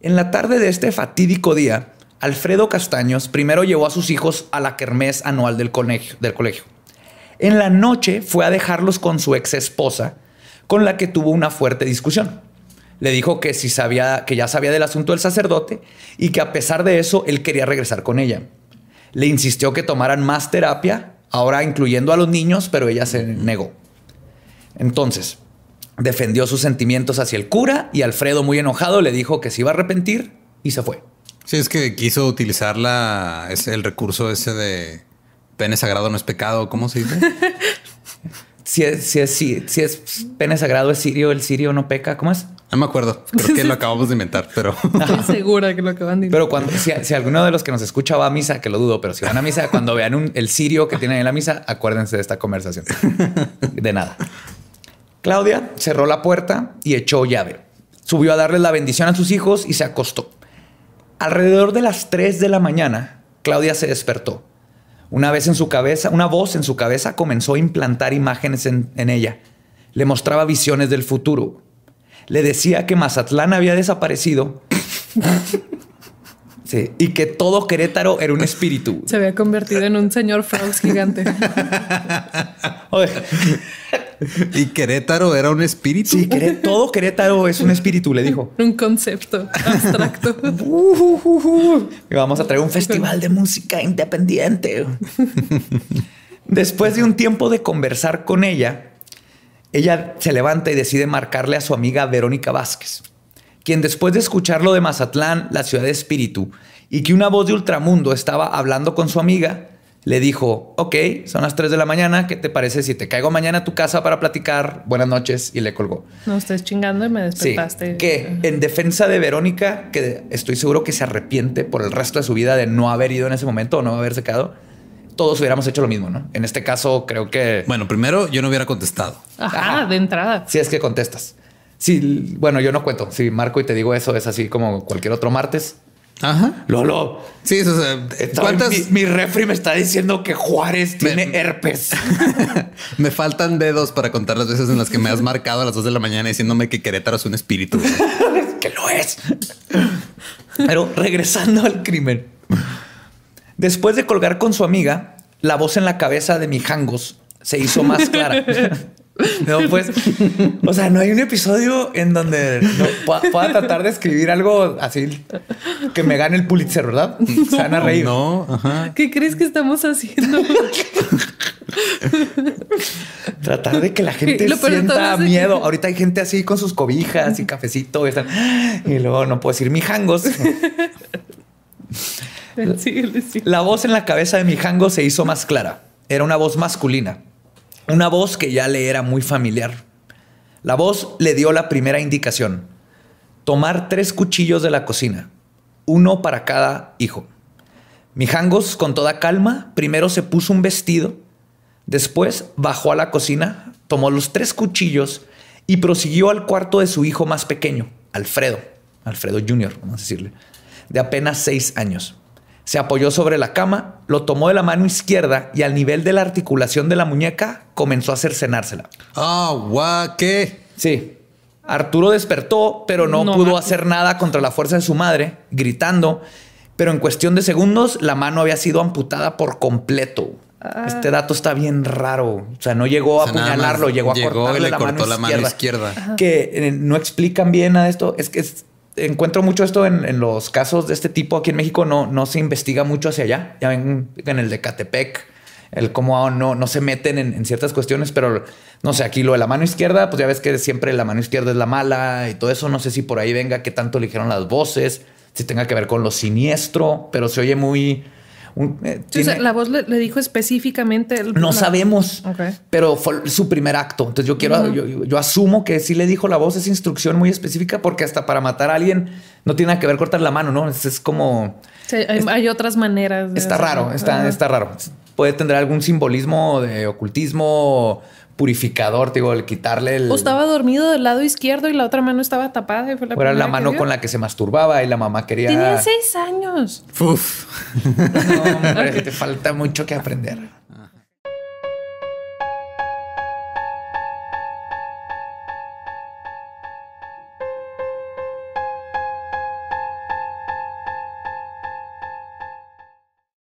En la tarde de este fatídico día, Alfredo Castaños primero llevó a sus hijos a la kermés anual del colegio, En la noche fue a dejarlos con su ex esposa, con la que tuvo una fuerte discusión. Le dijo que si sabía que ya sabía del asunto del sacerdote y que a pesar de eso él quería regresar con ella. Le insistió que tomaran más terapia, ahora incluyendo a los niños, pero ella se negó. Entonces, defendió sus sentimientos hacia el cura y Alfredo, muy enojado, le dijo que se iba a arrepentir y se fue. Sí, es que quiso utilizar la, es el recurso ese de pene sagrado no es pecado, ¿cómo se dice? si, es, si, si, es pene sagrado es sirio, el sirio no peca, ¿cómo es? No me acuerdo, creo que lo acabamos de inventar, pero... Estoy segura que lo acaban de inventar. Pero cuando, si, alguno de los que nos escucha va a misa, que lo dudo, pero si van a misa, cuando vean un, el sirio que tienen en la misa, acuérdense de esta conversación. De nada. Claudia cerró la puerta y echó llave. Subió a darles la bendición a sus hijos y se acostó. Alrededor de las 3 de la mañana, Claudia se despertó. Una vez en su cabeza, una voz en su cabeza comenzó a implantar imágenes en, ella. Le mostraba visiones del futuro. Le decía que Mazatlán había desaparecido y que todo Querétaro era un espíritu. Se había convertido en un señor Frogs gigante. Y Querétaro era un espíritu. Sí, todo Querétaro es un espíritu, le dijo. Un concepto abstracto. y vamos a traer un festival de música independiente. Después de un tiempo de conversar con ella, ella se levanta y decide marcarle a su amiga Verónica Vázquez, quien después de escuchar lo de Mazatlán, la ciudad de espíritu, y que una voz de ultramundo estaba hablando con su amiga, le dijo, ok, son las 3 de la mañana, ¿qué te parece si te caigo mañana a tu casa para platicar? Buenas noches. Y le colgó. No, estés chingando y me despertaste. que en defensa de Verónica, que estoy seguro que se arrepiente por el resto de su vida de no haber ido en ese momento o no haberse quedado, todos hubiéramos hecho lo mismo, ¿no? En este caso creo que... Bueno, primero yo no hubiera contestado. Ajá, ah, de entrada. Si es que contestas. Sí, bueno, yo no cuento. Si marco y te digo eso, es así como cualquier otro martes. Ajá. Lolo. Sí, o es. Mi, refri me está diciendo que Juárez tiene herpes. me faltan dedos para contar las veces en las que me has marcado a las 2 de la mañana diciéndome que Querétaro es un espíritu. que lo es. Pero regresando al crimen. Después de colgar con su amiga, la voz en la cabeza de mi jangos se hizo más clara. No, pues, o sea, no hay un episodio en donde pueda, tratar de escribir algo así que me gane el Pulitzer, ¿verdad? No, Se van a reír. No, ajá. ¿Qué crees que estamos haciendo? tratar de que la gente sienta miedo. Ahorita hay gente así con sus cobijas y cafecito y, y luego no puedo decir mi jangos. La voz en la cabeza de mi jango se hizo más clara. Era una voz masculina. Una voz que ya le era muy familiar. La voz le dio la primera indicación. Tomar tres cuchillos de la cocina, uno para cada hijo. Mijangos, con toda calma, primero se puso un vestido, después bajó a la cocina, tomó los tres cuchillos y prosiguió al cuarto de su hijo más pequeño, Alfredo, Alfredo Jr., vamos a decirle, de apenas seis años. Se apoyó sobre la cama, lo tomó de la mano izquierda y al nivel de la articulación de la muñeca comenzó a cercenársela. Ah, ¿qué? Sí. Arturo despertó, pero no, pudo hacer nada contra la fuerza de su madre, gritando. Pero en cuestión de segundos, la mano había sido amputada por completo. Ah. Este dato está bien raro. O sea, no llegó a apuñalarlo, llegó a cortarle la, mano izquierda. Que eh, no explican bien a esto. Es que es encuentro mucho esto en, los casos de este tipo aquí en México, no, no se investiga mucho hacia allá. Ya ven en el de Catepec, el cómo ah, no, no se meten en, ciertas cuestiones, pero no sé, aquí lo de la mano izquierda, pues ya ves que siempre la mano izquierda es la mala y todo eso. No sé si por ahí venga qué tanto dijeron las voces, si tenga que ver con lo siniestro, pero se oye muy eh, la voz le, dijo específicamente. no sabemos, pero fue su primer acto. Entonces yo quiero, yo, asumo que sí le dijo la voz esa instrucción muy específica, porque hasta para matar a alguien no tiene nada que ver cortar la mano, ¿no? Es, como. hay, otras maneras. está raro, está, está raro. Puede tener algún simbolismo de ocultismo purificador, digo, el quitarle el... O estaba dormido del lado izquierdo y la otra mano estaba tapada. era la mano con la que se masturbaba y la mamá quería... Tenía seis años. Uf. te falta mucho que aprender.